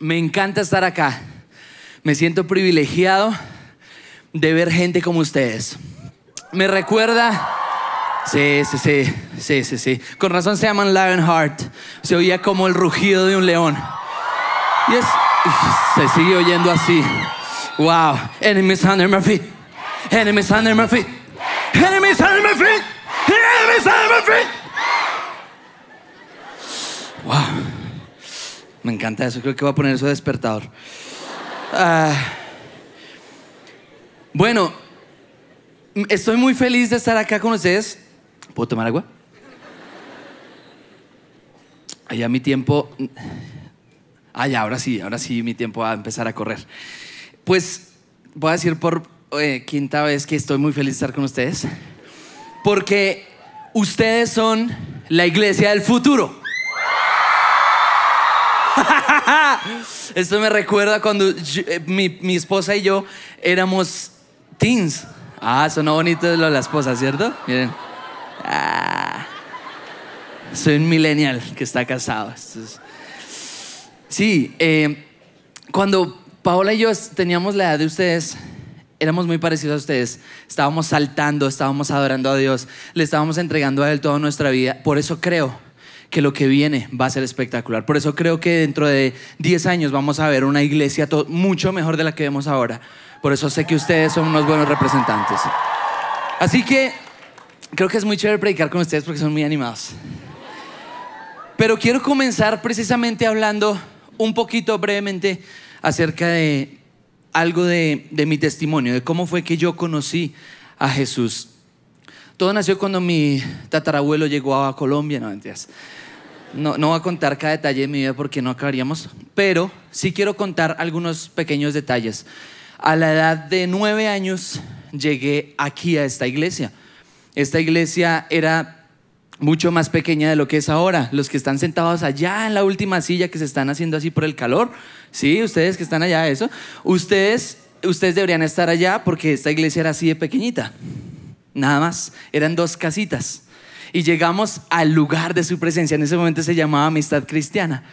Me encanta estar acá. Me siento privilegiado de ver gente como ustedes. Me recuerda... Sí, sí, sí, sí, sí, sí. Con razón se llaman Lionheart. Se oía como el rugido de un león. Y es... Se sigue oyendo así. Wow. Enemies under my feet. Enemies under my feet. Enemies under my feet. Enemies under my feet. Me encanta eso, creo que voy a poner eso de despertador. Ah, bueno, estoy muy feliz de estar acá con ustedes. ¿Puedo tomar agua? Allá mi tiempo... ya, ahora sí, ahora sí mi tiempo va a empezar a correr. Pues voy a decir por eh, quinta vez que estoy muy feliz de estar con ustedes. Porque ustedes son la iglesia del futuro. Esto me recuerda cuando eh, mi, esposa y yo éramos teens. Ah, sonó bonito lo de la esposa, ¿cierto? Miren. Ah. Soy un millennial que está casado. Sí, eh, cuando Paola y yo teníamos la edad de ustedes, éramos muy parecidos a ustedes. Estábamos saltando, estábamos adorando a Dios, le estábamos entregando a Él toda nuestra vida. Por eso creo que lo que viene va a ser espectacular. Por eso creo que dentro de 10 años vamos a ver una iglesia mucho mejor de la que vemos ahora. Por eso sé que ustedes son unos buenos representantes. Así que creo que es muy chévere predicar con ustedes porque son muy animados. Pero quiero comenzar precisamente hablando un poquito brevemente acerca de algo de, de mi testimonio, de cómo fue que yo conocí a Jesús. Todo nació cuando mi tatarabuelo llegó a Colombia, no mentiras. No, no voy a contar cada detalle de mi vida porque no acabaríamos, pero sí quiero contar algunos pequeños detalles. A la edad de nueve años llegué aquí a esta iglesia. Esta iglesia era mucho más pequeña de lo que es ahora. Los que están sentados allá en la última silla que se están haciendo así por el calor, sí, ustedes que están allá, eso, ustedes, ustedes deberían estar allá porque esta iglesia era así de pequeñita nada más. Eran dos casitas. Y llegamos al lugar de su presencia. En ese momento se llamaba Amistad Cristiana.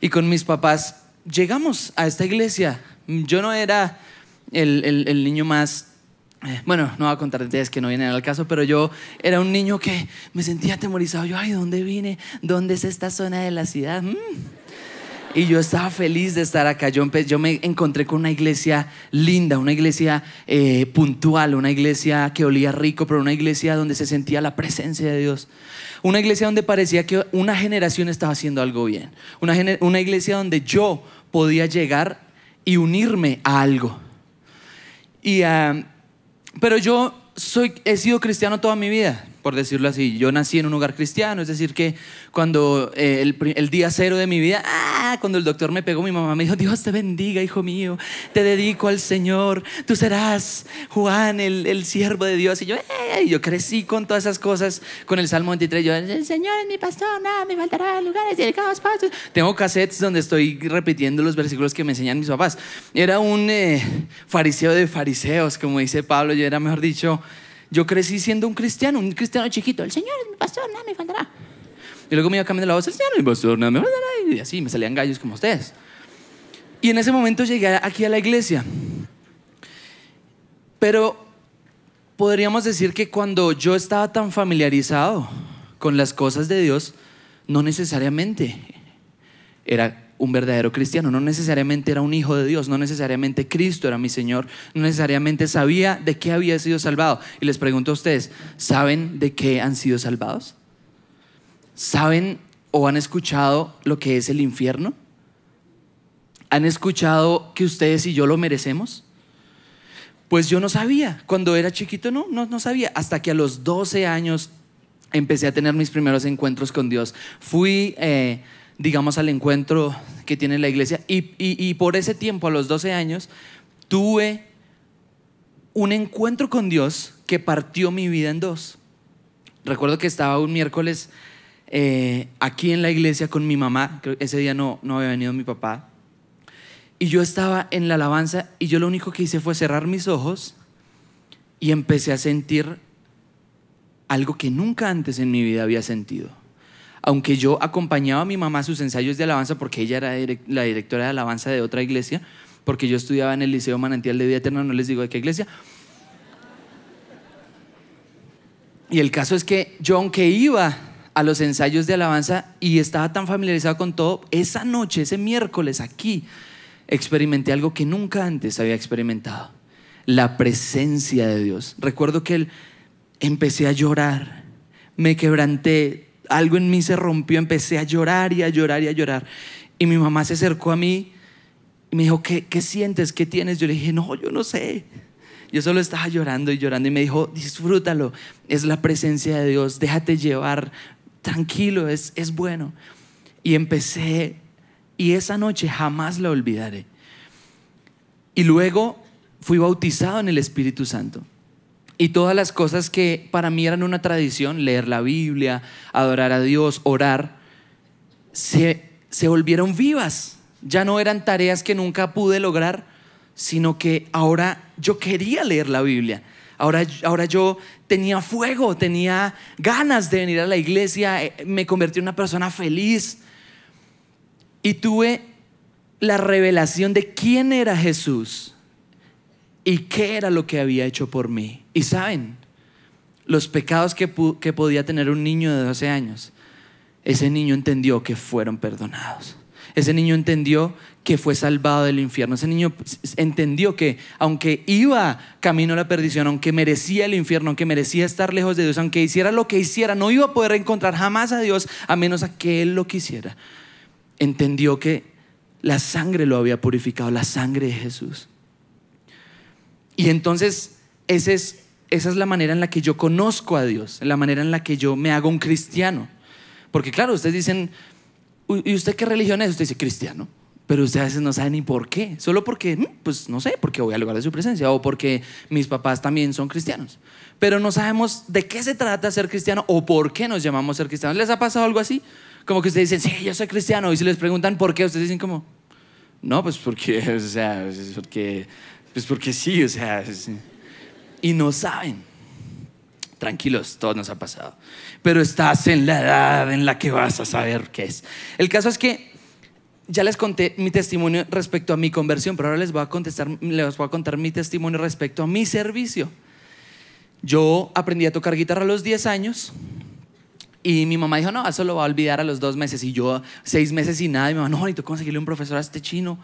Y con mis papás llegamos a esta iglesia. Yo no era el, niño más... Eh, bueno, no voy a contar detalles que no vienen al caso, pero yo era un niño que me sentía atemorizado. Yo, ay, ¿dónde vine? ¿Dónde es esta zona de la ciudad? Mm. Y yo estaba feliz de estar acá. Yo, yo me encontré con una iglesia linda, una iglesia eh, puntual, una iglesia que olía rico, pero una iglesia donde se sentía la presencia de Dios. Una iglesia donde parecía que una generación estaba haciendo algo bien. Una, una iglesia donde yo podía llegar y unirme a algo. Y, pero yo soy, he sido cristiano toda mi vida, por decirlo así. Yo nací en un hogar cristiano, es decir, que cuando eh, el, el, día cero de mi vida, ¡ah! cuando el doctor me pegó, mi mamá me dijo, Dios te bendiga, hijo mío, te dedico al Señor, tú serás Juan, el, el siervo de Dios. Y yo, eh", yo crecí con todas esas cosas, con el Salmo 23, yo, el Señor es mi pastor, nada me faltará lugares dedicados, pasos Tengo cassettes donde estoy repitiendo los versículos que me enseñan mis papás. Era un eh, fariseo de fariseos, como dice Pablo, yo era, mejor dicho, yo crecí siendo un cristiano, un cristiano chiquito, el Señor es mi pastor, nada me faltará. Y luego me iba cambiando la voz, el señor no me y así, me salían gallos como ustedes. Y en ese momento llegué aquí a la iglesia. Pero podríamos decir que cuando yo estaba tan familiarizado con las cosas de Dios, no necesariamente era un verdadero cristiano, no necesariamente era un hijo de Dios, no necesariamente Cristo era mi Señor, no necesariamente sabía de qué había sido salvado. Y les pregunto a ustedes, ¿saben de qué han sido salvados? ¿Saben o han escuchado lo que es el infierno? ¿Han escuchado que ustedes y yo lo merecemos? Pues yo no sabía. Cuando era chiquito no, no, sabía. Hasta que a los 12 años empecé a tener mis primeros encuentros con Dios. Fui, eh, digamos, al encuentro que tiene la iglesia y, y por ese tiempo, a los 12 años, tuve un encuentro con Dios que partió mi vida en dos. Recuerdo que estaba un miércoles eh, aquí en la iglesia con mi mamá, ese día no, no había venido mi papá, y yo estaba en la alabanza y yo lo único que hice fue cerrar mis ojos y empecé a sentir algo que nunca antes en mi vida había sentido. Aunque yo acompañaba a mi mamá a sus ensayos de alabanza porque ella era la directora de alabanza de otra iglesia, porque yo estudiaba en el Liceo Manantial de Vida Eterna, no les digo de qué iglesia. Y el caso es que yo aunque iba a los ensayos de alabanza y estaba tan familiarizado con todo, esa noche, ese miércoles aquí, experimenté algo que nunca antes había experimentado, la presencia de Dios. Recuerdo que él, empecé a llorar, me quebranté, algo en mí se rompió, empecé a llorar y a llorar y a llorar. Y mi mamá se acercó a mí y me dijo, ¿qué, qué sientes? ¿Qué tienes? Yo le dije, no, yo no sé. Yo solo estaba llorando y llorando y me dijo, disfrútalo, es la presencia de Dios, déjate llevar, tranquilo, es, bueno. Y empecé, y esa noche jamás la olvidaré. Y luego fui bautizado en el Espíritu Santo. Y todas las cosas que para mí eran una tradición, leer la Biblia, adorar a Dios, orar, se, se volvieron vivas. Ya no eran tareas que nunca pude lograr, sino que ahora yo quería leer la Biblia Ahora, yo tenía fuego, tenía ganas de venir a la iglesia, eh, me convertí en una persona feliz. Y tuve la revelación de quién era Jesús y qué era lo que había hecho por mí. Y saben, los pecados que, podía tener un niño de 12 años, ese niño entendió que fueron perdonados. Ese niño entendió que fue salvado del infierno. Ese niño entendió que aunque iba camino a la perdición, aunque merecía el infierno, aunque merecía estar lejos de Dios, aunque hiciera lo que hiciera, no iba a poder encontrar jamás a Dios a menos a que Él lo quisiera. Entendió que la sangre lo había purificado, la sangre de Jesús. Y entonces esa es la manera en la que yo conozco a Dios, la manera en la que yo me hago un cristiano. Porque claro, ustedes dicen, ¿y usted qué religión es? Usted dice cristiano pero ustedes a veces no saben ni por qué, solo porque, mm, pues no sé, porque voy al lugar de su presencia o porque mis papás también son cristianos. Pero no sabemos de qué se trata ser cristiano o por qué nos llamamos ser cristianos. ¿Les ha pasado algo así? Como que ustedes dicen, sí, yo soy cristiano, y si les preguntan por qué, ustedes dicen como, no, pues porque, o sea, pues porque, pues porque sí, o sea, y no saben. Tranquilos, todo nos ha pasado. Pero estás en la edad en la que vas a saber qué es. El caso es que ya les conté mi testimonio respecto a mi conversión, pero ahora les voy a contestar, les voy a contar mi testimonio respecto a mi servicio. Yo aprendí a tocar guitarra a los 10 años y mi mamá dijo, no, eso lo va a olvidar a los dos meses. Y yo, seis meses y nada, y mi mamá, no, necesito conseguirle un profesor a este chino.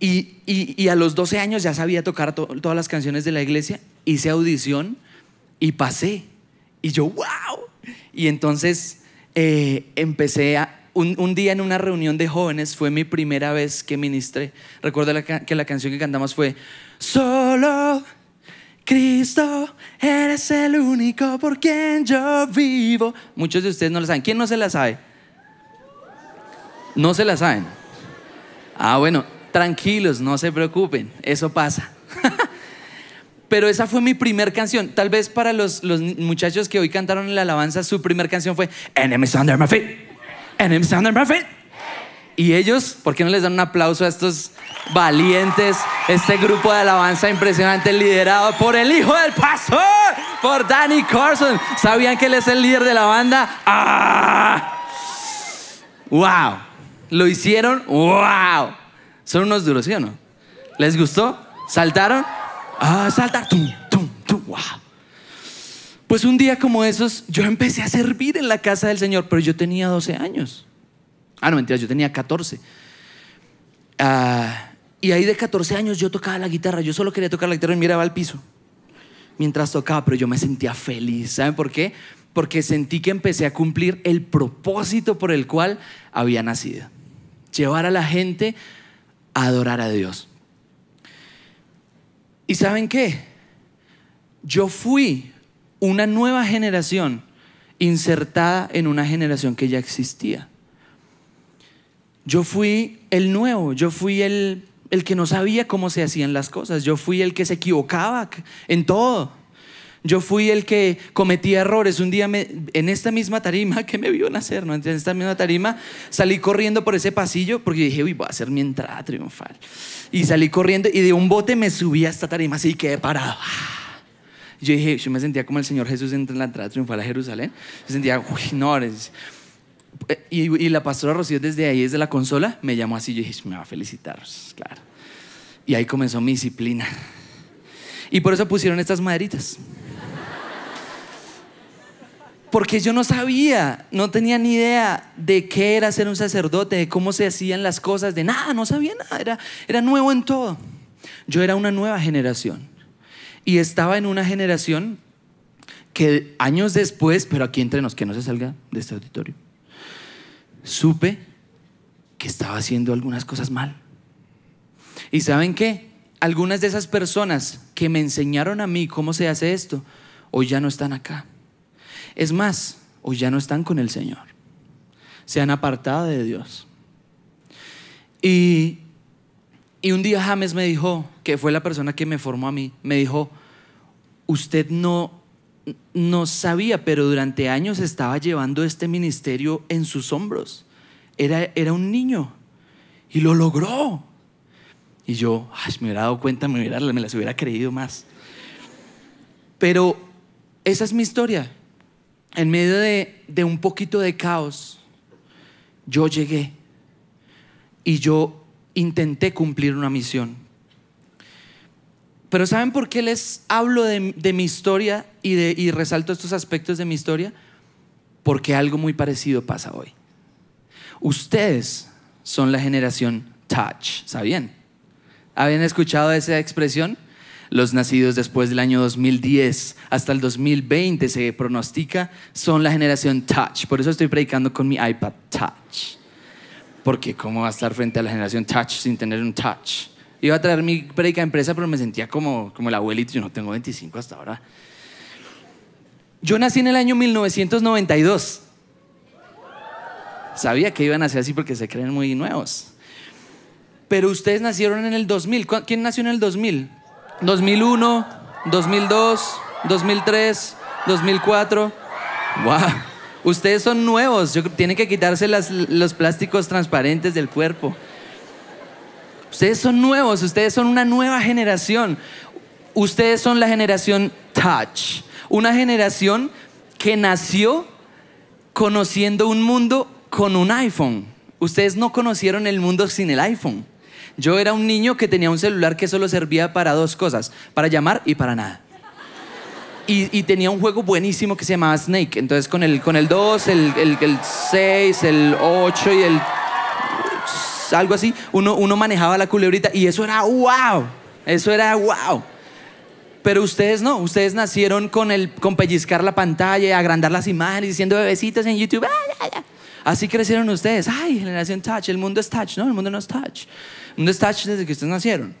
Y, y, a los 12 años ya sabía tocar todas las canciones de la iglesia, hice audición y pasé. Y yo, wow. Y entonces eh, empecé a, un, día en una reunión de jóvenes fue mi primera vez que ministré. Recuerdo que la canción que cantamos fue, solo Cristo, eres el único por quien yo vivo. Muchos de ustedes no la saben. ¿Quién no se la sabe? No se la saben. Ah, bueno, tranquilos, no se preocupen, eso pasa. Pero esa fue mi primera canción. Tal vez para los, muchachos que hoy cantaron en la alabanza, su primer canción fue Enemies Under My Feet. Y ellos, ¿por qué no les dan un aplauso a estos valientes, este grupo de alabanza impresionante liderado por el hijo del pastor, por Danny Carson? ¿Sabían que él es el líder de la banda? Ah. ¡Wow! ¿Lo hicieron? ¡Wow! Son unos duros, ¿sí o no? ¿Les gustó? ¿Saltaron? ¡Ah, saltar! ¡Tum, tum, tum! ¡Wow! Pues un día como esos, yo empecé a servir en la casa del Señor, pero yo tenía 12 años. Ah, no, mentiras, yo tenía 14. Ah, y ahí de 14 años yo tocaba la guitarra, yo solo quería tocar la guitarra y miraba al piso mientras tocaba, pero yo me sentía feliz. ¿Saben por qué? Porque sentí que empecé a cumplir el propósito por el cual había nacido. Llevar a la gente a adorar a Dios. ¿Y saben qué? Yo fui una nueva generación insertada en una generación que ya existía. Yo fui el nuevo, yo fui el, el que no sabía cómo se hacían las cosas, yo fui el que se equivocaba en todo. Yo fui el que cometía errores. Un día en esta misma tarima que me vio nacer, ¿no? En esta misma tarima salí corriendo por ese pasillo porque dije, uy, voy a hacer mi entrada triunfal. Y salí corriendo y de un bote me subí a esta tarima así quedé parado yo dije, yo me sentía como el Señor Jesús entra en la entrada triunfal a Jerusalén. Yo sentía, uy, no, eres... Eh, y, y, la pastora Rocío desde ahí, desde la consola, me llamó así. Yo dije, me va a felicitar, claro. Y ahí comenzó mi disciplina. Y por eso pusieron estas maderitas. Porque yo no sabía, no tenía ni idea de qué era ser un sacerdote, de cómo se hacían las cosas, de nada, no sabía nada, era, era nuevo en todo. Yo era una nueva generación. Y estaba en una generación que años después, pero aquí entre nos, que no se salga de este auditorio, supe que estaba haciendo algunas cosas mal. ¿Y saben qué? Algunas de esas personas que me enseñaron a mí cómo se hace esto, hoy ya no están acá. Es más, hoy ya no están con el Señor. Se han apartado de Dios. Y y un día James me dijo, que fue la persona que me formó a mí, me dijo, usted no, no sabía, pero durante años estaba llevando este ministerio en sus hombros. Era, era un niño y lo logró. Y yo, me hubiera dado cuenta, me, hubiera, me las hubiera creído más. Pero esa es mi historia. En medio de, de un poquito de caos, yo llegué y yo intenté cumplir una misión. Pero ¿saben por qué les hablo de, mi historia y, y resalto estos aspectos de mi historia? Porque algo muy parecido pasa hoy. Ustedes son la generación touch, ¿saben? ¿Habían escuchado esa expresión? Los nacidos después del año 2010 hasta el 2020 se pronostica son la generación touch. Por eso estoy predicando con mi iPad touch porque cómo va a estar frente a la generación touch sin tener un touch. Iba a traer mi predica empresa, pero me sentía como, como el abuelito, yo no tengo 25 hasta ahora. Yo nací en el año 1992. Sabía que iban a ser así porque se creen muy nuevos. Pero ustedes nacieron en el 2000. ¿Quién nació en el 2000? 2001, 2002, 2003, 2004. ¡Wow! Ustedes son nuevos, tienen que quitarse los plásticos transparentes del cuerpo. Ustedes son nuevos, ustedes son una nueva generación. Ustedes son la generación Touch, una generación que nació conociendo un mundo con un iPhone. Ustedes no conocieron el mundo sin el iPhone. Yo era un niño que tenía un celular que solo servía para dos cosas, para llamar y para nada. Y, tenía un juego buenísimo que se llamaba Snake. Entonces con el, con el 2, el, 6, el 8 y el... Algo así, uno, uno manejaba la culebrita y eso era wow. Eso era wow. Pero ustedes no, ustedes nacieron con, el, con pellizcar la pantalla, agrandar las imágenes, diciendo bebecitos en YouTube. Ah, así crecieron ustedes. Ay, generación touch, el mundo es touch, ¿no? El mundo no es touch. El mundo es touch desde que ustedes nacieron.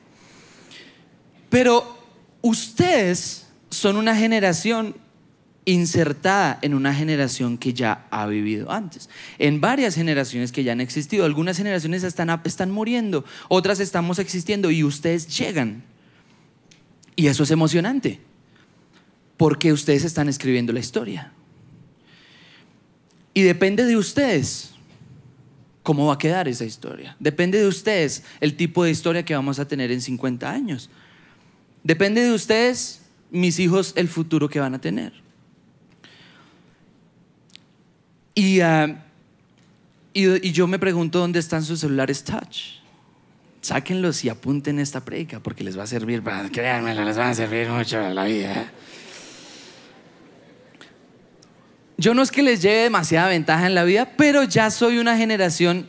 Pero ustedes son una generación insertada en una generación que ya ha vivido antes, en varias generaciones que ya han existido. Algunas generaciones están, están muriendo, otras estamos existiendo y ustedes llegan. Y eso es emocionante, porque ustedes están escribiendo la historia. Y depende de ustedes cómo va a quedar esa historia. Depende de ustedes el tipo de historia que vamos a tener en 50 años. Depende de ustedes mis hijos el futuro que van a tener. Ah, y, y, yo me pregunto dónde están sus celulares touch sáquenlos y apunten esta predica porque les va a servir, para, créanme, les va a servir mucho a la vida. Yo no es que les lleve demasiada ventaja en la vida, pero ya soy una generación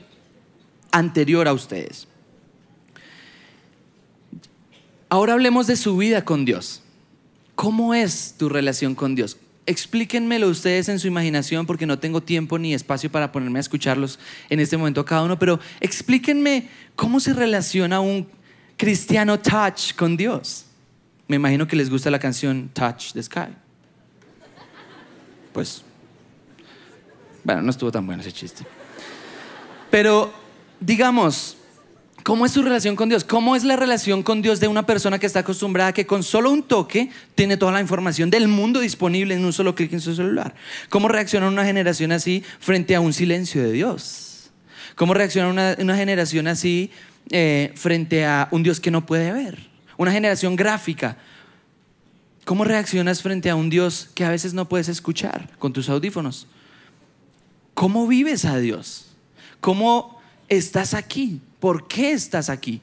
anterior a ustedes. Ahora hablemos de su vida con Dios. ¿Cómo es tu relación con Dios? Explíquenmelo ustedes en su imaginación porque no tengo tiempo ni espacio para ponerme a escucharlos en este momento a cada uno, pero explíquenme cómo se relaciona un cristiano touch con Dios. Me imagino que les gusta la canción Touch the Sky. Pues, bueno, no estuvo tan bueno ese chiste. Pero, digamos, ¿Cómo es su relación con Dios? ¿Cómo es la relación con Dios de una persona que está acostumbrada a que con solo un toque tiene toda la información del mundo disponible en un solo clic en su celular? ¿Cómo reacciona una generación así frente a un silencio de Dios? ¿Cómo reacciona una, generación así eh, frente a un Dios que no puede ver? Una generación gráfica. ¿Cómo reaccionas frente a un Dios que a veces no puedes escuchar con tus audífonos? ¿Cómo vives a Dios? ¿Cómo estás aquí? ¿Por qué estás aquí?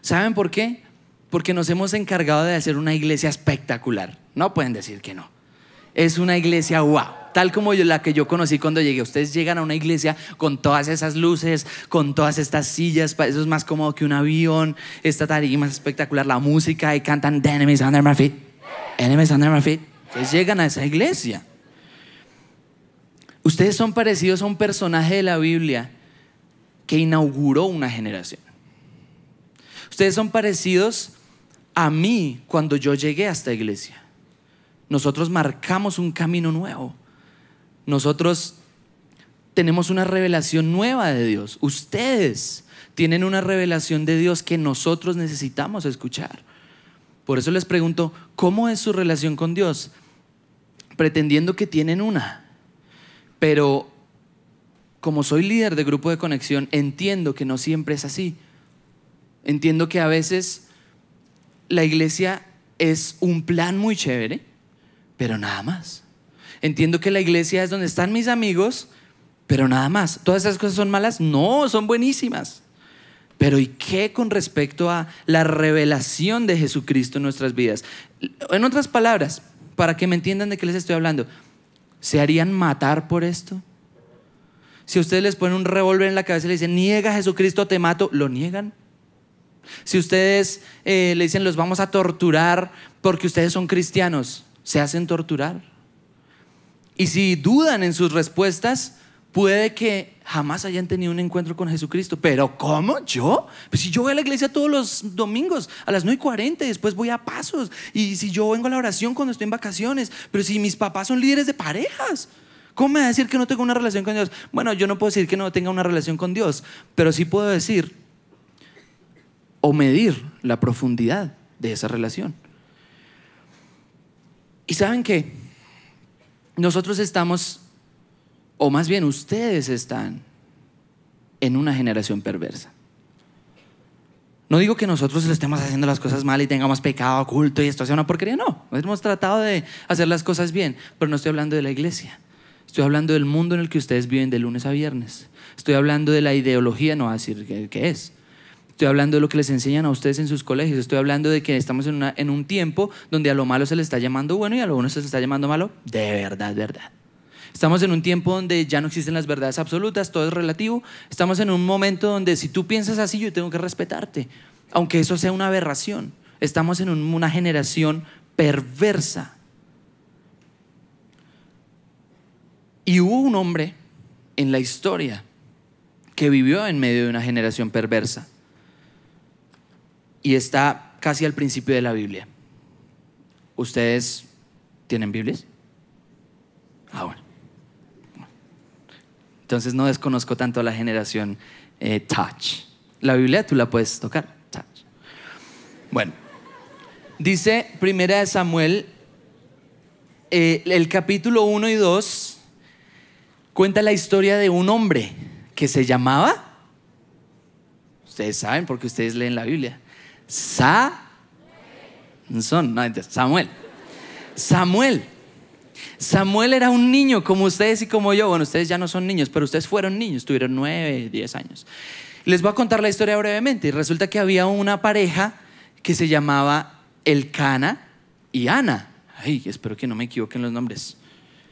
¿Saben por qué? Porque nos hemos encargado de hacer una iglesia espectacular. No pueden decir que no. Es una iglesia wow tal como la que yo conocí cuando llegué. Ustedes llegan a una iglesia con todas esas luces, con todas estas sillas, eso es más cómodo que un avión, esta tarima es espectacular, la música y cantan Enemies Under My Feet, Enemies Under My Feet. Ustedes llegan a esa iglesia. Ustedes son parecidos a un personaje de la Biblia que inauguró una generación. Ustedes son parecidos a mí cuando yo llegué a esta iglesia. Nosotros marcamos un camino nuevo. Nosotros tenemos una revelación nueva de Dios. Ustedes tienen una revelación de Dios que nosotros necesitamos escuchar. Por eso les pregunto, ¿cómo es su relación con Dios? Pretendiendo que tienen una, pero como soy líder de grupo de conexión, entiendo que no siempre es así. Entiendo que a veces la iglesia es un plan muy chévere, pero nada más. Entiendo que la iglesia es donde están mis amigos, pero nada más. ¿Todas esas cosas son malas? No, son buenísimas. Pero ¿y qué con respecto a la revelación de Jesucristo en nuestras vidas? En otras palabras, para que me entiendan de qué les estoy hablando, ¿se harían matar por esto? Si ustedes les ponen un revólver en la cabeza y le dicen, niega a Jesucristo, te mato, ¿lo niegan? Si ustedes eh, le dicen, los vamos a torturar porque ustedes son cristianos, ¿se hacen torturar? Y si dudan en sus respuestas, puede que jamás hayan tenido un encuentro con Jesucristo. Pero ¿cómo yo? Pues si yo voy a la iglesia todos los domingos a las 9 y 40, y después voy a pasos. Y si yo vengo a la oración cuando estoy en vacaciones, pero si mis papás son líderes de parejas. ¿Cómo me va a decir que no tengo una relación con Dios? Bueno, yo no puedo decir que no tenga una relación con Dios, pero sí puedo decir o medir la profundidad de esa relación. Y saben qué? nosotros estamos, o más bien ustedes están, en una generación perversa. No digo que nosotros le estemos haciendo las cosas mal y tengamos pecado oculto y esto sea una porquería, no. Hemos tratado de hacer las cosas bien, pero no estoy hablando de la iglesia. Estoy hablando del mundo en el que ustedes viven de lunes a viernes. Estoy hablando de la ideología, no va a decir qué, es. Estoy hablando de lo que les enseñan a ustedes en sus colegios. Estoy hablando de que estamos en, un tiempo donde a lo malo se le está llamando bueno y a lo bueno se le está llamando malo. De verdad, verdad. Estamos en un tiempo donde ya no existen las verdades absolutas, todo es relativo. Estamos en un momento donde si tú piensas así, yo tengo que respetarte, aunque eso sea una aberración. Estamos en una generación perversa Y hubo un hombre en la historia que vivió en medio de una generación perversa. Y está casi al principio de la Biblia. ¿Ustedes tienen Biblias? Ah, bueno. Entonces no desconozco tanto a la generación eh, Touch. La Biblia tú la puedes tocar, Bueno, dice Primera de Samuel, eh, el capítulo 1 y 2 cuenta la historia de un hombre que se llamaba, ustedes saben porque ustedes leen la Biblia, Samuel. Samuel. Samuel. Samuel era un niño como ustedes y como yo. Bueno, ustedes ya no son niños, pero ustedes fueron niños, tuvieron nueve, diez años. Les voy a contar la historia brevemente. Resulta que había una pareja que se llamaba Elcana y Ana. Ay, espero que no me equivoquen los nombres.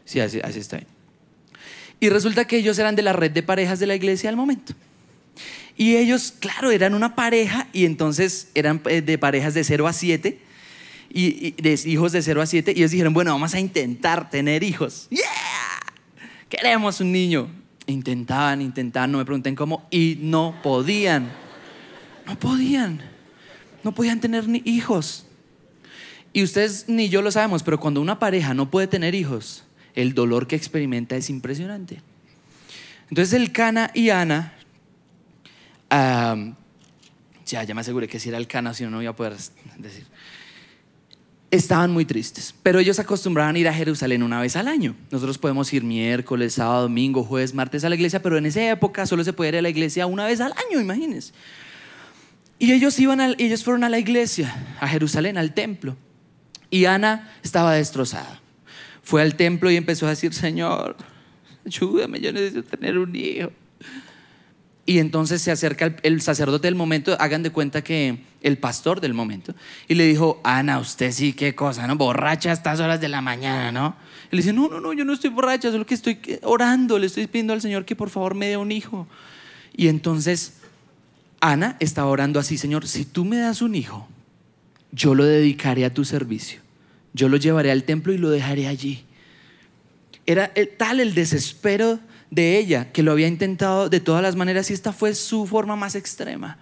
Sí, así, así está bien. Y resulta que ellos eran de la red de parejas de la iglesia al momento. Y ellos, claro, eran una pareja y entonces eran eh, de parejas de 0 a 7 y, de hijos de 0 a 7 y ellos dijeron, bueno, vamos a intentar tener hijos. ¡Yeah! Queremos un niño. Intentaban, intentaban, no me pregunten cómo y no podían. No podían. No podían tener ni hijos. Y ustedes ni yo lo sabemos, pero cuando una pareja no puede tener hijos, el dolor que experimenta es impresionante. Entonces el Cana y Ana, ya, ya me aseguré que si era el Cana, si no, no a poder decir, estaban muy tristes, pero ellos acostumbraban a ir a Jerusalén una vez al año. Nosotros podemos ir miércoles, sábado, domingo, jueves, martes a la iglesia, pero en esa época solo se podía ir a la iglesia una vez al año, imagínense. Y ellos, iban ellos fueron a la iglesia, a Jerusalén, al templo. Y Ana estaba destrozada fue al templo y empezó a decir, Señor, ayúdame, yo necesito tener un hijo. Y entonces se acerca el, sacerdote del momento, hagan de cuenta que el pastor del momento, y le dijo, Ana, usted sí, qué cosa, ¿no? Borracha a estas horas de la mañana, ¿no? le dice, no, no, no, yo no estoy borracha, solo que estoy eh, orando, le estoy pidiendo al Señor que por favor me dé un hijo. Y entonces Ana estaba orando así, Señor, si tú me das un hijo, yo lo dedicaré a tu servicio. Yo lo llevaré al templo y lo dejaré allí. Era tal el desespero de ella que lo había intentado de todas las maneras y esta fue su forma más extrema.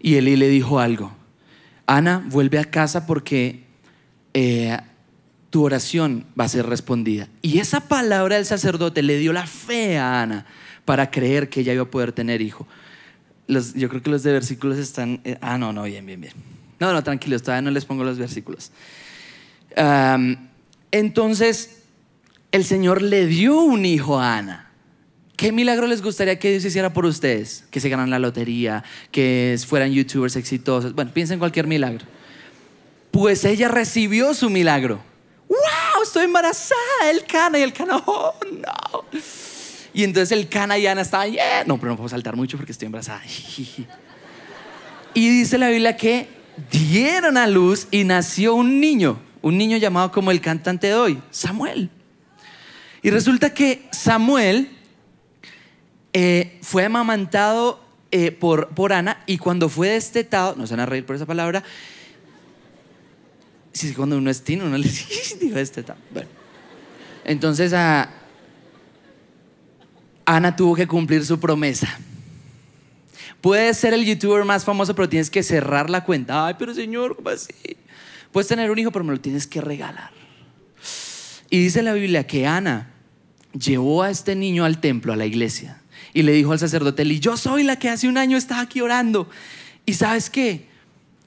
Y Eli le dijo algo. Ana, vuelve a casa porque eh, tu oración va a ser respondida. Y esa palabra del sacerdote le dio la fe a Ana para creer que ella iba a poder tener hijo. yo creo que los de versículos están... Eh, ah, no, no, bien, bien, bien. No, no, tranquilos, todavía no les pongo los versículos entonces, el Señor le dio un hijo a Ana. ¿Qué milagro les gustaría que Dios hiciera por ustedes? Que se ganan la lotería, que fueran youtubers exitosos. Bueno, piensen en cualquier milagro. Pues ella recibió su milagro. ¡Wow! Estoy embarazada. El cana y el cana. ¡Oh, no! Y entonces el cana y Ana estaban. Yeah. No, pero no puedo saltar mucho porque estoy embarazada. Y dice la Biblia que dieron a luz y nació un niño un niño llamado como el cantante de hoy, Samuel. Y resulta que Samuel eh, fue amamantado eh, por, por Ana y cuando fue destetado, no se van a reír por esa palabra, si cuando uno es tino, uno le digo destetado. Bueno, entonces a Ana tuvo que cumplir su promesa. Puedes ser el youtuber más famoso, pero tienes que cerrar la cuenta. Ay, pero señor, ¿cómo así? Puedes tener un hijo, pero me lo tienes que regalar. Y dice la Biblia que Ana llevó a este niño al templo, a la iglesia, y le dijo al sacerdote, y yo soy la que hace un año estaba aquí orando. Y sabes qué,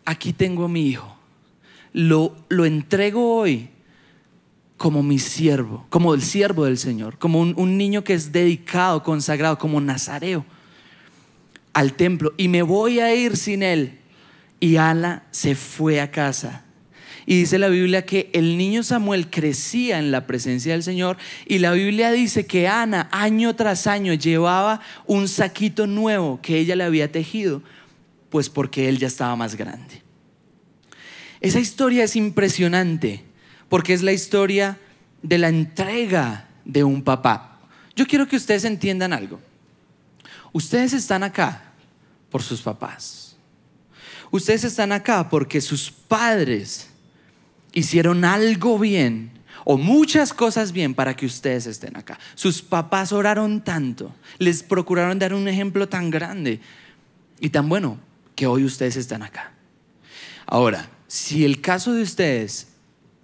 aquí tengo a mi hijo. Lo, lo entrego hoy como mi siervo, como el siervo del Señor, como un, un niño que es dedicado, consagrado, como nazareo al templo. Y me voy a ir sin él. Y Ana se fue a casa y dice la Biblia que el niño Samuel crecía en la presencia del Señor y la Biblia dice que Ana año tras año llevaba un saquito nuevo que ella le había tejido, pues porque él ya estaba más grande. Esa historia es impresionante porque es la historia de la entrega de un papá. Yo quiero que ustedes entiendan algo. Ustedes están acá por sus papás. Ustedes están acá porque sus padres hicieron algo bien o muchas cosas bien para que ustedes estén acá. Sus papás oraron tanto, les procuraron dar un ejemplo tan grande y tan bueno que hoy ustedes están acá. Ahora, si el caso de ustedes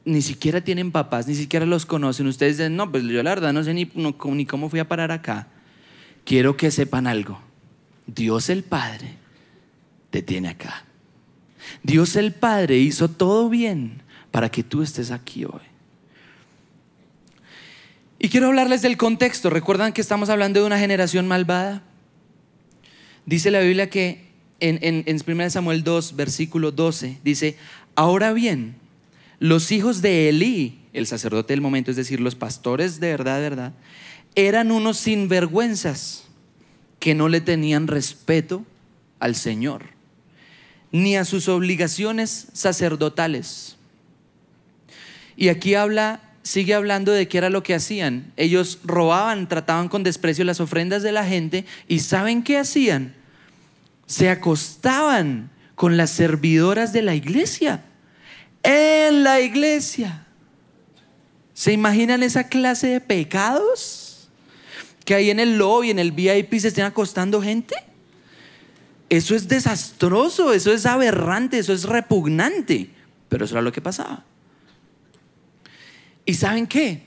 ni siquiera tienen papás, ni siquiera los conocen, ustedes dicen, no, pues yo la verdad no sé ni, cómo fui a parar acá, quiero que sepan algo. Dios el Padre te tiene acá. Dios el Padre hizo todo bien para que tú estés aquí hoy. Y quiero hablarles del contexto. ¿Recuerdan que estamos hablando de una generación malvada? Dice la Biblia que en, en, en 1 Samuel 2, versículo 12, dice, ahora bien, los hijos de Elí, el sacerdote del momento, es decir, los pastores de verdad, verdad, eran unos sinvergüenzas que no le tenían respeto al Señor, ni a sus obligaciones sacerdotales. Y aquí habla, sigue hablando de qué era lo que hacían. Ellos robaban, trataban con desprecio las ofrendas de la gente y ¿saben qué hacían? Se acostaban con las servidoras de la iglesia. En la iglesia. ¿Se imaginan esa clase de pecados? Que ahí en el lobby, en el VIP se estén acostando gente. Eso es desastroso, eso es aberrante, eso es repugnante. Pero eso era lo que pasaba. ¿Y saben qué?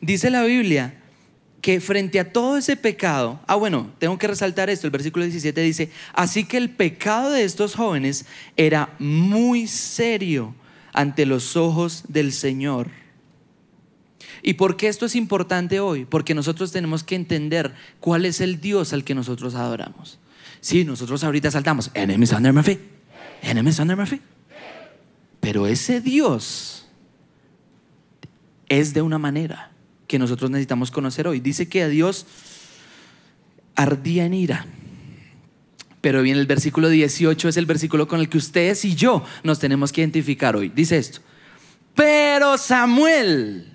Dice la Biblia que frente a todo ese pecado, ah bueno, tengo que resaltar esto, el versículo 17 dice, así que el pecado de estos jóvenes era muy serio ante los ojos del Señor. ¿Y por qué esto es importante hoy? Porque nosotros tenemos que entender cuál es el Dios al que nosotros adoramos. Sí, nosotros ahorita saltamos, enemies under my feet, enemies under my Pero ese Dios es de una manera que nosotros necesitamos conocer hoy. Dice que a Dios ardía en ira. Pero bien, el versículo 18 es el versículo con el que ustedes y yo nos tenemos que identificar hoy. Dice esto. Pero Samuel,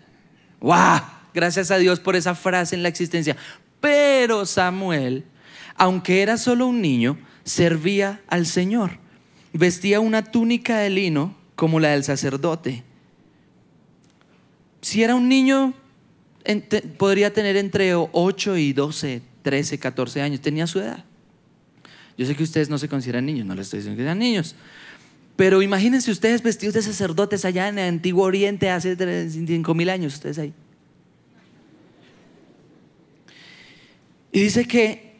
Gracias a Dios por esa frase en la existencia. Pero Samuel, aunque era solo un niño, servía al Señor. Vestía una túnica de lino como la del sacerdote si era un niño, podría tener entre 8 y 12, 13, 14 años, tenía su edad. Yo sé que ustedes no se consideran niños, no les estoy diciendo que sean niños, pero imagínense ustedes vestidos de sacerdotes allá en el Antiguo Oriente hace 5 mil años, ustedes ahí. Y dice que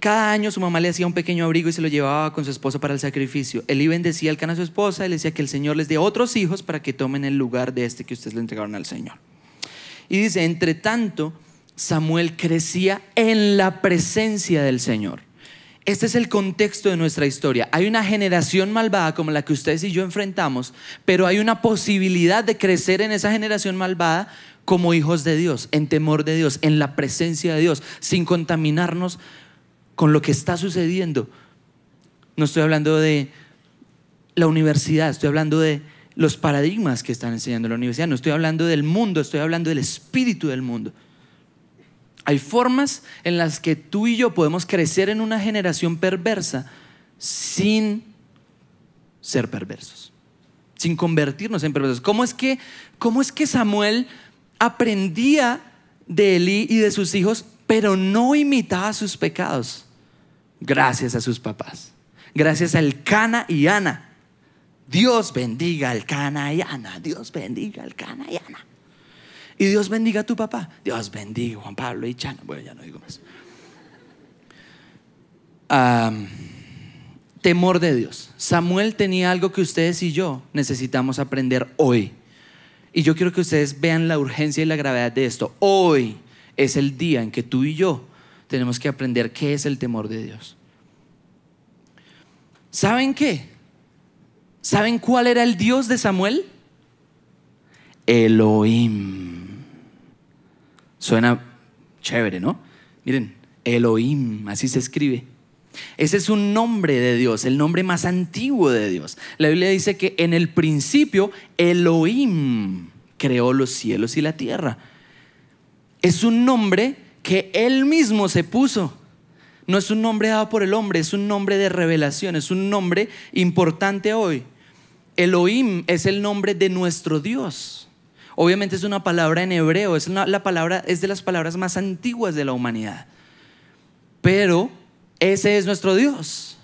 cada año su mamá le hacía un pequeño abrigo y se lo llevaba con su esposa para el sacrificio. Elí bendecía al can a su esposa y le decía que el Señor les dé otros hijos para que tomen el lugar de este que ustedes le entregaron al Señor. Y dice, entre tanto, Samuel crecía en la presencia del Señor. Este es el contexto de nuestra historia. Hay una generación malvada como la que ustedes y yo enfrentamos, pero hay una posibilidad de crecer en esa generación malvada como hijos de Dios, en temor de Dios, en la presencia de Dios, sin contaminarnos con lo que está sucediendo. No estoy hablando de la universidad, estoy hablando de los paradigmas que están enseñando la universidad, no estoy hablando del mundo, estoy hablando del espíritu del mundo. Hay formas en las que tú y yo podemos crecer en una generación perversa sin ser perversos, sin convertirnos en perversos. ¿Cómo es que, cómo es que Samuel aprendía de Elí y de sus hijos, pero no imitaba sus pecados? gracias a sus papás, gracias al Cana y Ana. Dios bendiga al Cana y Ana, Dios bendiga al Cana y Ana. Y Dios bendiga a tu papá, Dios bendiga a Juan Pablo y Chana. Bueno, ya no digo más. temor de Dios. Samuel tenía algo que ustedes y yo necesitamos aprender hoy. Y yo quiero que ustedes vean la urgencia y la gravedad de esto. Hoy es el día en que tú y yo tenemos que aprender qué es el temor de Dios. ¿Saben qué? ¿Saben cuál era el Dios de Samuel? Elohim. Suena chévere, ¿no? Miren, Elohim, así se escribe. Ese es un nombre de Dios, el nombre más antiguo de Dios. La Biblia dice que en el principio Elohim creó los cielos y la tierra. Es un nombre que él mismo se puso. No es un nombre dado por el hombre, es un nombre de revelación, es un nombre importante hoy. Elohim es el nombre de nuestro Dios. Obviamente es una palabra en hebreo, es, la palabra, es de las palabras más antiguas de la humanidad. Pero ese es nuestro Dios.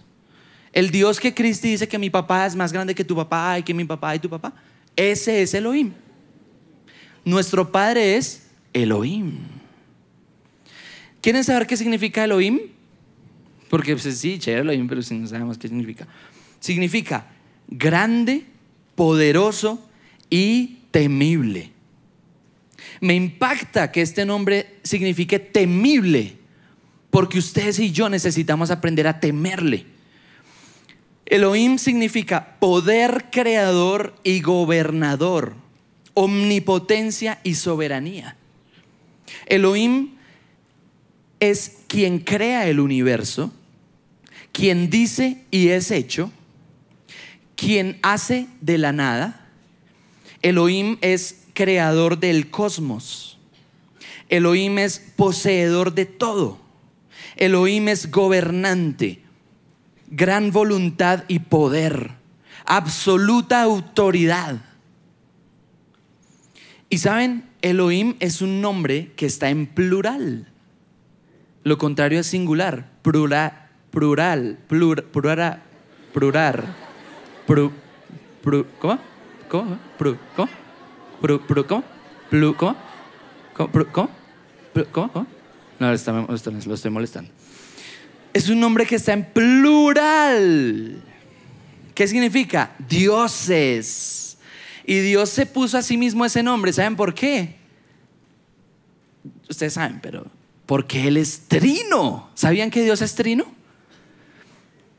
El Dios que Cristo dice que mi papá es más grande que tu papá y que mi papá y tu papá. Ese es Elohim. Nuestro Padre es Elohim. ¿Quieren saber qué significa Elohim? Porque pues, sí, chévere Elohim, pero si no sabemos qué significa. Significa grande, poderoso y temible. Me impacta que este nombre signifique temible, porque ustedes y yo necesitamos aprender a temerle. Elohim significa poder creador y gobernador, omnipotencia y soberanía. Elohim es quien crea el universo, quien dice y es hecho, quien hace de la nada. Elohim es creador del cosmos. Elohim es poseedor de todo. Elohim es gobernante, gran voluntad y poder, absoluta autoridad. Y saben, Elohim es un nombre que está en plural. Lo contrario es singular, plural, plural, plural, plural, plural, pru, pru, ¿cómo? ¿Cómo? Pru, ¿Cómo? Pru, ¿Cómo? Plu, ¿Cómo? ¿Cómo? Pru, ¿Cómo? ¿Cómo? ¿Cómo? No, lo estoy molestando. Es un nombre que está en plural. ¿Qué significa? Dioses. Y Dios se puso a sí mismo ese nombre. ¿Saben por qué? Ustedes saben, pero porque Él es trino. ¿Sabían que Dios es trino?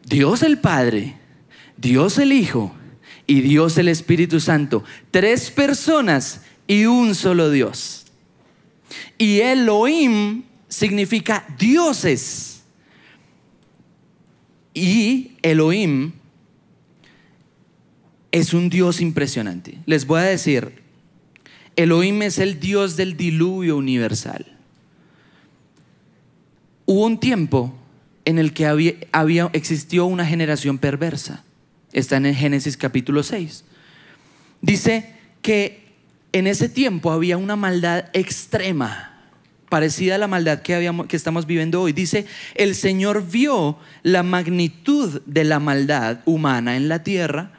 Dios el Padre, Dios el Hijo y Dios el Espíritu Santo. Tres personas y un solo Dios. Y Elohim significa dioses. Y Elohim es un Dios impresionante. Les voy a decir, Elohim es el Dios del diluvio universal. Hubo un tiempo en el que había, existió una generación perversa. Está en el Génesis capítulo 6. Dice que en ese tiempo había una maldad extrema, parecida a la maldad que, que estamos viviendo hoy. Dice, el Señor vio la magnitud de la maldad humana en la tierra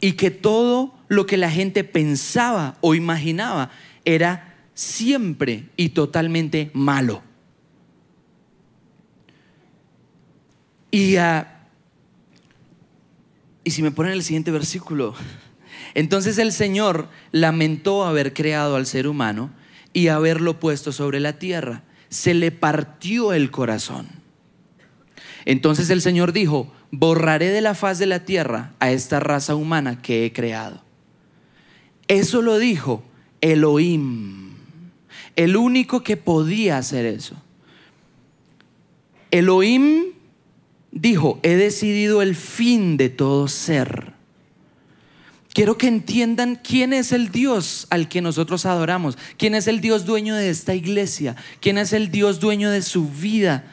y que todo lo que la gente pensaba o imaginaba era siempre y totalmente malo. Y, ah, y si me ponen el siguiente versículo, entonces el Señor lamentó haber creado al ser humano y haberlo puesto sobre la tierra. Se le partió el corazón. Entonces el Señor dijo, borraré de la faz de la tierra a esta raza humana que he creado. Eso lo dijo Elohim, el único que podía hacer eso. Elohim dijo, he decidido el fin de todo ser. Quiero que entiendan quién es el Dios al que nosotros adoramos, quién es el Dios dueño de esta iglesia, quién es el Dios dueño de su vida,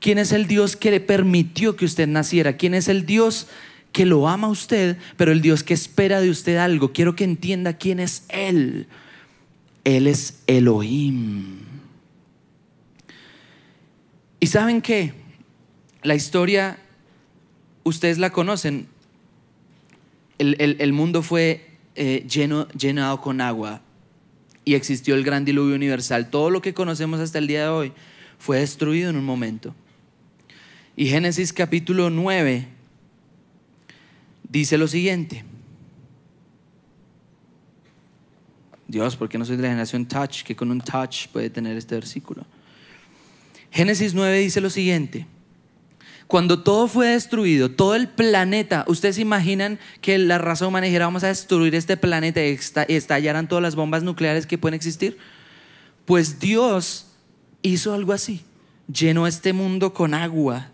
quién es el Dios que le permitió que usted naciera, quién es el Dios que lo ama a usted, pero el Dios que espera de usted algo. Quiero que entienda quién es Él. Él es Elohim. ¿Y saben qué? La historia, ustedes la conocen. El, mundo fue eh, lleno, llenado con agua y existió el gran diluvio universal. Todo lo que conocemos hasta el día de hoy fue destruido en un momento. Y Génesis capítulo 9 dice lo siguiente. Dios, ¿por qué no soy de la generación touch? Que con un touch puede tener este versículo. Génesis 9 dice lo siguiente. Cuando todo fue destruido, todo el planeta, ¿ustedes imaginan que la raza humana dijera vamos a destruir este planeta y estallaran todas las bombas nucleares que pueden existir? Pues Dios hizo algo así. Llenó este mundo con agua.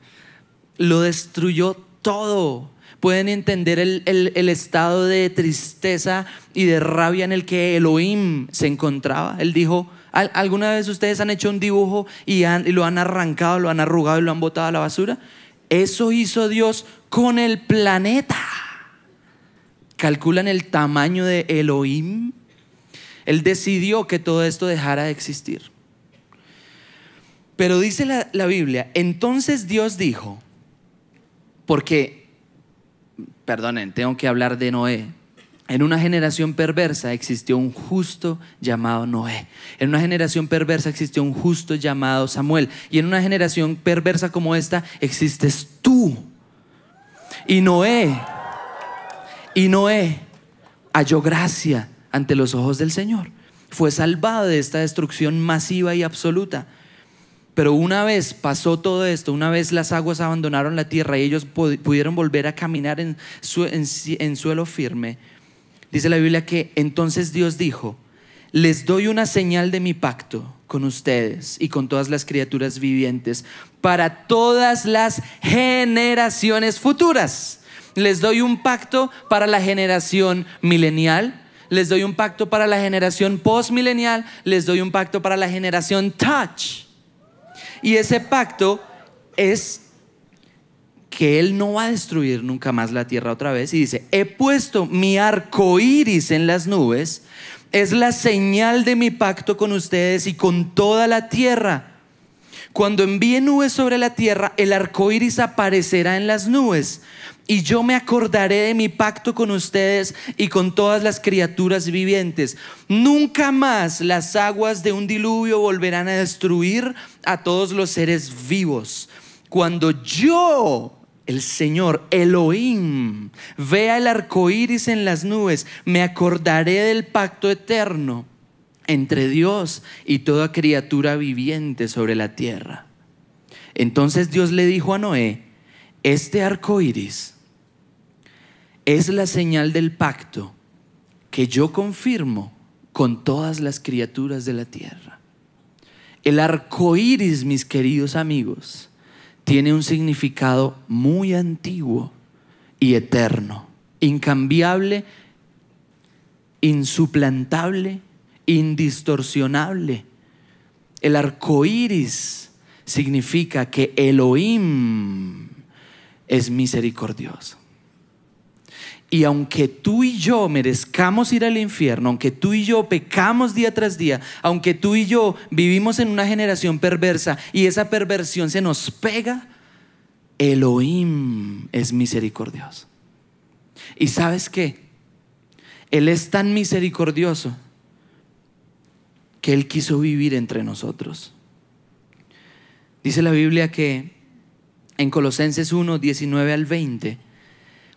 Lo destruyó todo. Pueden entender el, estado de tristeza y de rabia en el que Elohim se encontraba. Él dijo, ¿alguna vez ustedes han hecho un dibujo y lo han arrancado, lo han arrugado y lo han botado a la basura? Eso hizo Dios con el planeta. ¿Calculan el tamaño de Elohim? Él decidió que todo esto dejara de existir. Pero dice la, Biblia, entonces Dios dijo, porque, perdonen, tengo que hablar de Noé, en una generación perversa existió un justo llamado Noé. En una generación perversa existió un justo llamado Samuel. Y en una generación perversa como esta existes tú. Y Noé, y Noé halló gracia ante los ojos del Señor. Fue salvado de esta destrucción masiva y absoluta. Pero una vez pasó todo esto, una vez las aguas abandonaron la tierra y ellos pudieron volver a caminar en, suelo firme, Dice la Biblia que entonces Dios dijo, les doy una señal de mi pacto con ustedes y con todas las criaturas vivientes para todas las generaciones futuras. Les doy un pacto para la generación milenial, les doy un pacto para la generación postmilenial, les doy un pacto para la generación touch. Y ese pacto es que Él no va a destruir nunca más la tierra otra vez. Y dice, he puesto mi arco iris en las nubes, es la señal de mi pacto con ustedes y con toda la tierra. Cuando envíe nubes sobre la tierra, el arco iris aparecerá en las nubes. Y yo me acordaré de mi pacto con ustedes y con todas las criaturas vivientes. Nunca más las aguas de un diluvio volverán a destruir a todos los seres vivos. Cuando yo el Señor, Elohim, vea el arco iris en las nubes, me acordaré del pacto eterno entre Dios y toda criatura viviente sobre la tierra. Entonces Dios le dijo a Noé: Este arco iris es la señal del pacto que yo confirmo con todas las criaturas de la tierra. El arco iris, mis queridos amigos, tiene un significado muy antiguo y eterno, incambiable, insuplantable, indistorsionable. El arco iris significa que Elohim es misericordioso. Y aunque tú y yo merezcamos ir al infierno, aunque tú y yo pecamos día tras día, aunque tú y yo vivimos en una generación perversa y esa perversión se nos pega, Elohim es misericordioso. ¿Y sabes qué? Él es tan misericordioso que Él quiso vivir entre nosotros. Dice la Biblia que en Colosenses 1, 19 al 20,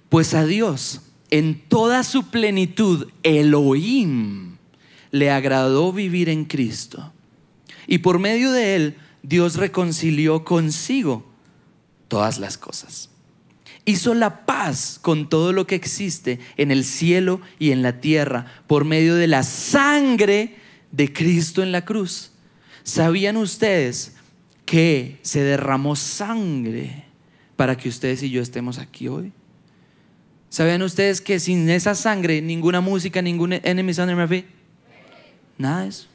pues a Dios, en toda su plenitud, Elohim le agradó vivir en Cristo. Y por medio de él, Dios reconcilió consigo todas las cosas. Hizo la paz con todo lo que existe en el cielo y en la tierra por medio de la sangre de Cristo en la cruz. ¿Sabían ustedes que se derramó sangre para que ustedes y yo estemos aquí hoy? ¿Sabían ustedes que sin esa sangre, ninguna música, ningún enemigo? Under Feet? Nada de eso.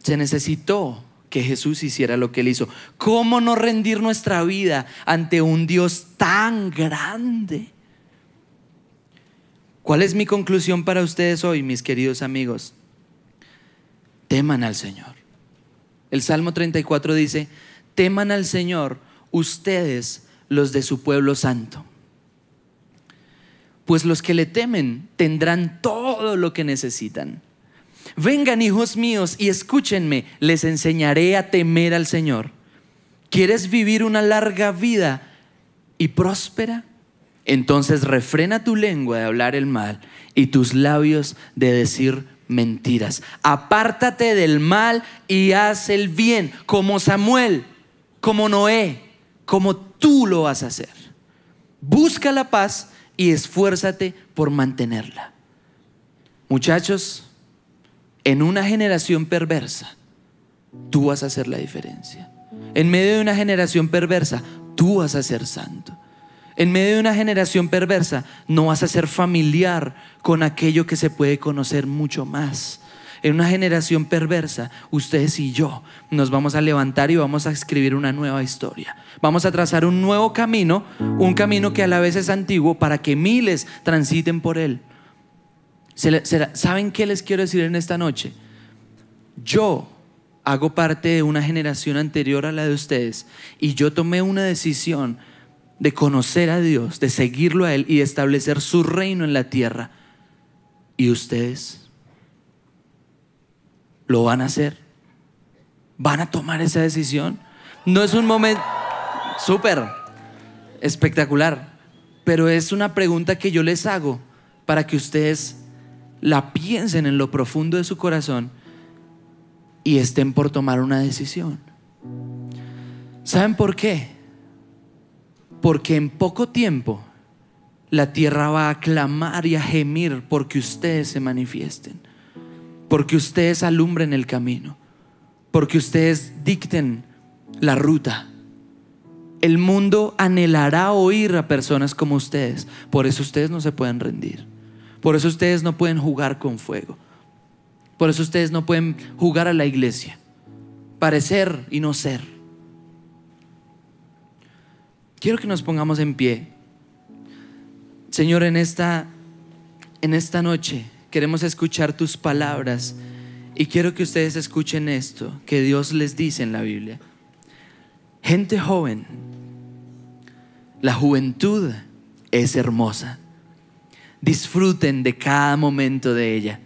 Se necesitó que Jesús hiciera lo que él hizo. ¿Cómo no rendir nuestra vida ante un Dios tan grande? ¿Cuál es mi conclusión para ustedes hoy, mis queridos amigos? Teman al Señor. El Salmo 34 dice, teman al Señor ustedes los de su pueblo santo. Pues los que le temen tendrán todo lo que necesitan. Vengan hijos míos y escúchenme, les enseñaré a temer al Señor. ¿Quieres vivir una larga vida y próspera? Entonces refrena tu lengua de hablar el mal y tus labios de decir mentiras. Apártate del mal y haz el bien, como Samuel, como Noé, como tú lo vas a hacer. Busca la paz y esfuérzate por mantenerla. Muchachos, en una generación perversa, tú vas a hacer la diferencia. En medio de una generación perversa, tú vas a ser santo. En medio de una generación perversa, no vas a ser familiar con aquello que se puede conocer mucho más en una generación perversa, ustedes y yo nos vamos a levantar y vamos a escribir una nueva historia. Vamos a trazar un nuevo camino, un camino que a la vez es antiguo para que miles transiten por él. ¿Saben qué les quiero decir en esta noche? Yo hago parte de una generación anterior a la de ustedes y yo tomé una decisión de conocer a Dios, de seguirlo a Él y de establecer su reino en la tierra. ¿Y ustedes? ¿Lo van a hacer? ¿Van a tomar esa decisión? No es un momento súper espectacular, pero es una pregunta que yo les hago para que ustedes la piensen en lo profundo de su corazón y estén por tomar una decisión. ¿Saben por qué? Porque en poco tiempo la tierra va a clamar y a gemir porque ustedes se manifiesten porque ustedes alumbren el camino, porque ustedes dicten la ruta. El mundo anhelará oír a personas como ustedes, por eso ustedes no se pueden rendir, por eso ustedes no pueden jugar con fuego, por eso ustedes no pueden jugar a la iglesia, parecer y no ser. Quiero que nos pongamos en pie. Señor, en esta, en esta noche, queremos escuchar tus palabras. Y quiero que ustedes escuchen esto que Dios les dice en la Biblia. Gente joven, la juventud es hermosa. Disfruten de cada momento de ella.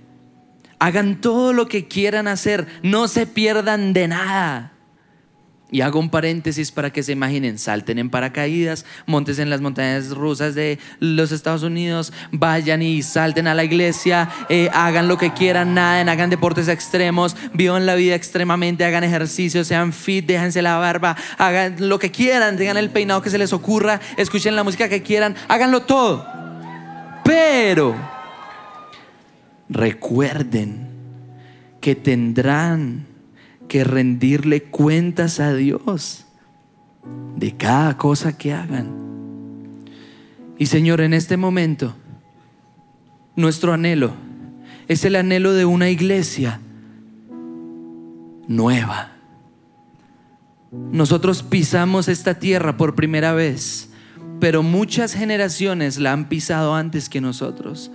Hagan todo lo que quieran hacer, no se pierdan de nada. Y hago un paréntesis para que se imaginen, salten en paracaídas, montes en las montañas rusas de los Estados Unidos, vayan y salten a la iglesia, eh, hagan lo que quieran, naden, hagan deportes extremos, vivan la vida extremadamente, hagan ejercicio, sean fit, déjense la barba, hagan lo que quieran, tengan el peinado que se les ocurra, escuchen la música que quieran, háganlo todo. Pero recuerden que tendrán que rendirle cuentas a Dios de cada cosa que hagan. Y Señor, en este momento, nuestro anhelo es el anhelo de una iglesia nueva. Nosotros pisamos esta tierra por primera vez, pero muchas generaciones la han pisado antes que nosotros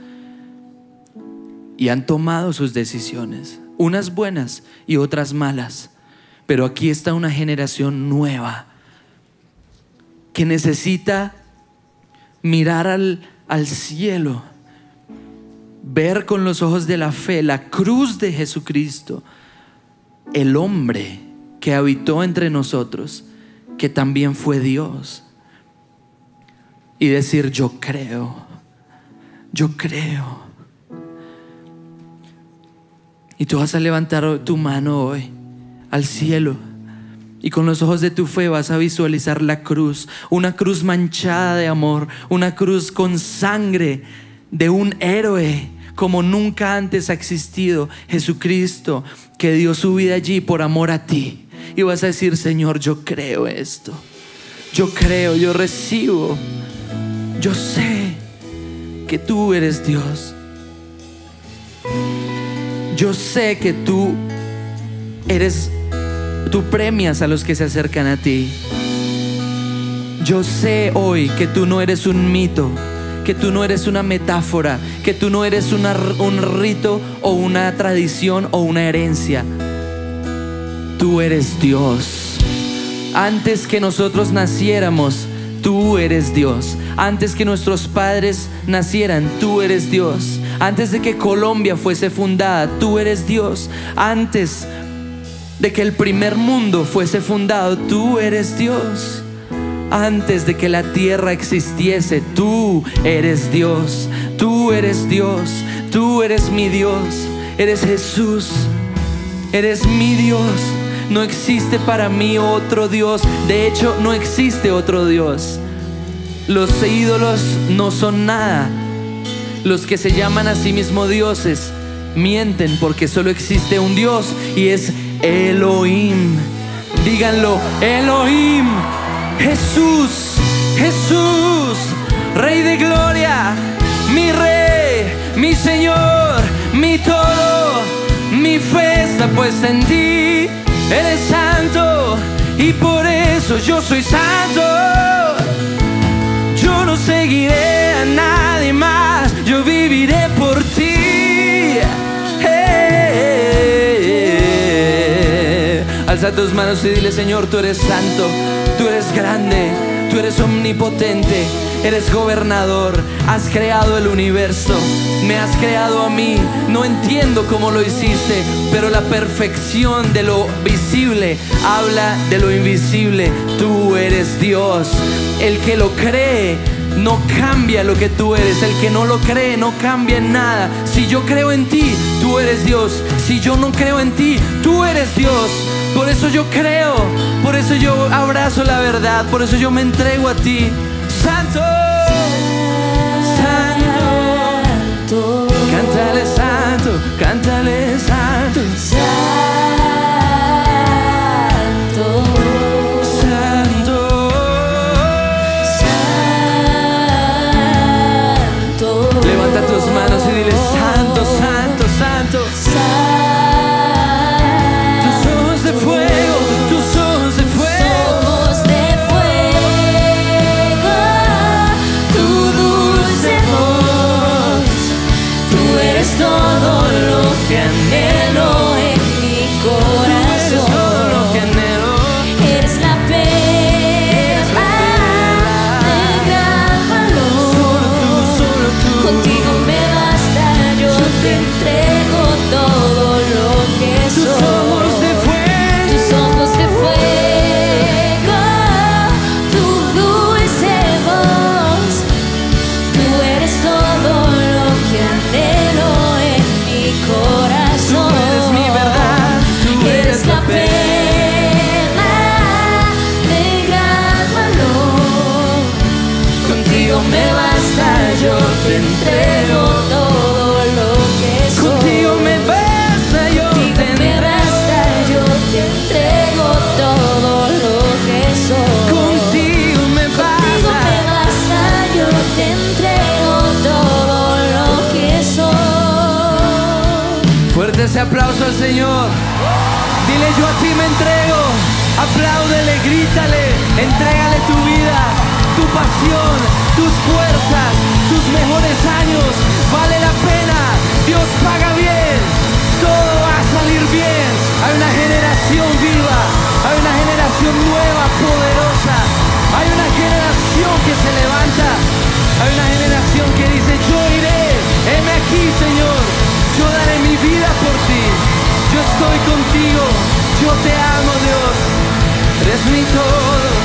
y han tomado sus decisiones unas buenas y otras malas. Pero aquí está una generación nueva que necesita mirar al, al cielo, ver con los ojos de la fe la cruz de Jesucristo, el hombre que habitó entre nosotros, que también fue Dios, y decir, yo creo, yo creo y tú vas a levantar tu mano hoy al cielo. Y con los ojos de tu fe vas a visualizar la cruz, una cruz manchada de amor, una cruz con sangre de un héroe como nunca antes ha existido, Jesucristo, que dio su vida allí por amor a ti. Y vas a decir, Señor, yo creo esto. Yo creo, yo recibo. Yo sé que tú eres Dios. Yo sé que tú eres, tú premias a los que se acercan a ti. Yo sé hoy que tú no eres un mito, que tú no eres una metáfora, que tú no eres un rito o una tradición o una herencia. Tú eres Dios. Antes que nosotros naciéramos, tú eres Dios. Antes que nuestros padres nacieran, tú eres Dios. Antes de que Colombia fuese fundada, tú eres Dios. Antes de que el primer mundo fuese fundado, tú eres Dios. Antes de que la tierra existiese, tú eres Dios, tú eres Dios, tú eres mi Dios, eres Jesús, eres mi Dios. No existe para mí otro Dios, de hecho no existe otro Dios. Los ídolos no son nada los que se llaman a sí mismos dioses mienten porque solo existe un Dios y es Elohim. Díganlo, Elohim, Jesús, Jesús, Rey de Gloria, mi Rey, mi Señor, mi todo, mi fe está puesta en ti. Eres santo y por eso yo soy santo no seguiré a nadie más, yo viviré por ti. Alza tus manos y dile, Señor, tú eres santo, tú eres grande, tú eres omnipotente, eres gobernador, has creado el universo, me has creado a mí, no entiendo cómo lo hiciste, pero la perfección de lo visible habla de lo invisible, tú eres Dios el que lo cree no cambia lo que tú eres. El que no lo cree no cambia en nada. Si yo creo en ti, tú eres Dios. Si yo no creo en ti, tú eres Dios. Por eso yo creo. Por eso yo abrazo la verdad. Por eso yo me entrego a ti. Santo. Santo. Cántale santo. Cántale santo. santo. entrego. Apláudele, grítale, entrégale tu vida, tu pasión, tus fuerzas, tus mejores años. Vale la pena, Dios paga bien, todo va a salir bien. Hay una generación viva, hay una generación nueva, poderosa. Hay una generación que se levanta, hay una generación que dice, yo iré, heme aquí, Señor. Yo daré mi vida por ti. Yo estoy contigo. Yo te amo Dios, eres mi todo.